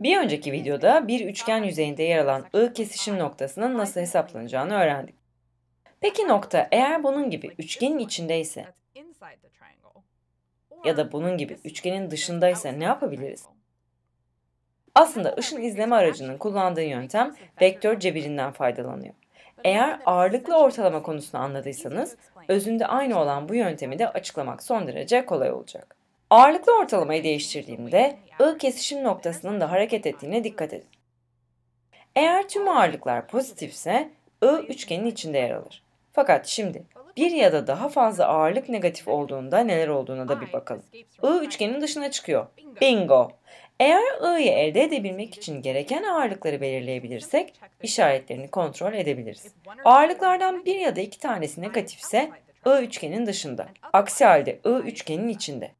Bir önceki videoda bir üçgen yüzeyinde yer alan I kesişim noktasının nasıl hesaplanacağını öğrendik. Peki nokta eğer bunun gibi üçgenin içindeyse ya da bunun gibi üçgenin dışındaysa ne yapabiliriz? Aslında ışın izleme aracının kullandığı yöntem vektör cebirinden faydalanıyor. Eğer ağırlıklı ortalama konusunu anladıysanız, özünde aynı olan bu yöntemi de açıklamak son derece kolay olacak. Ağırlıklı ortalamayı değiştirdiğimde I kesişim noktasının da hareket ettiğine dikkat edin. Eğer tüm ağırlıklar pozitifse I üçgenin içinde yer alır. Fakat şimdi bir ya da daha fazla ağırlık negatif olduğunda neler olduğuna da bir bakalım. I üçgenin dışına çıkıyor. Bingo! Eğer I'yi elde edebilmek için gereken ağırlıkları belirleyebilirsek işaretlerini kontrol edebiliriz. Ağırlıklardan bir ya da iki tanesi negatifse I üçgenin dışında. Aksi halde I üçgenin içinde.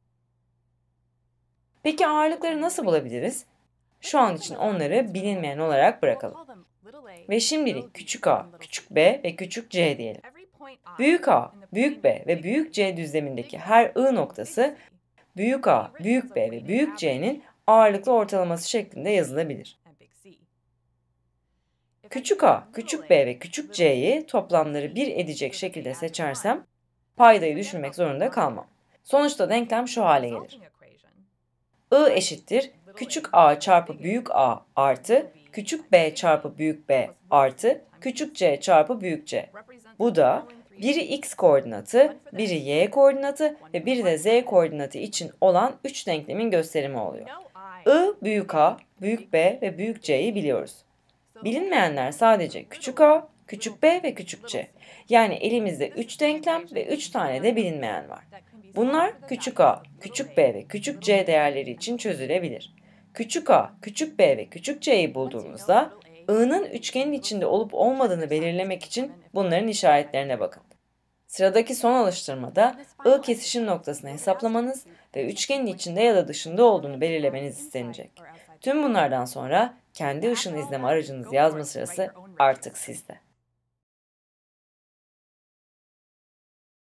Peki ağırlıkları nasıl bulabiliriz? Şu an için onları bilinmeyen olarak bırakalım. Ve şimdilik küçük a, küçük b ve küçük c diyelim. Büyük a, büyük b ve büyük c düzlemindeki her i noktası büyük a, büyük b ve büyük c'nin ağırlıklı ortalaması şeklinde yazılabilir. Küçük a, küçük b ve küçük c'yi toplamları bir edecek şekilde seçersem paydayı düşünmek zorunda kalmam. Sonuçta denklem şu hale gelir. I eşittir küçük a çarpı büyük a artı küçük b çarpı büyük b artı küçük c çarpı büyük c. Bu da biri x koordinatı, biri y koordinatı ve biri de z koordinatı için olan üç denklemin gösterimi oluyor. I büyük a, büyük b ve büyük c'yi biliyoruz. Bilinmeyenler sadece küçük a, küçük b ve küçük c. Yani elimizde 3 denklem ve 3 tane de bilinmeyen var. Bunlar küçük a, küçük b ve küçük c değerleri için çözülebilir. Küçük a, küçük b ve küçük c'yi bulduğumuzda i'nin üçgenin içinde olup olmadığını belirlemek için bunların işaretlerine bakın. Sıradaki son alıştırmada I kesişim noktasını hesaplamanız ve üçgenin içinde ya da dışında olduğunu belirlemeniz istenecek. Tüm bunlardan sonra kendi ışın izleme aracınızı yazma sırası artık sizde.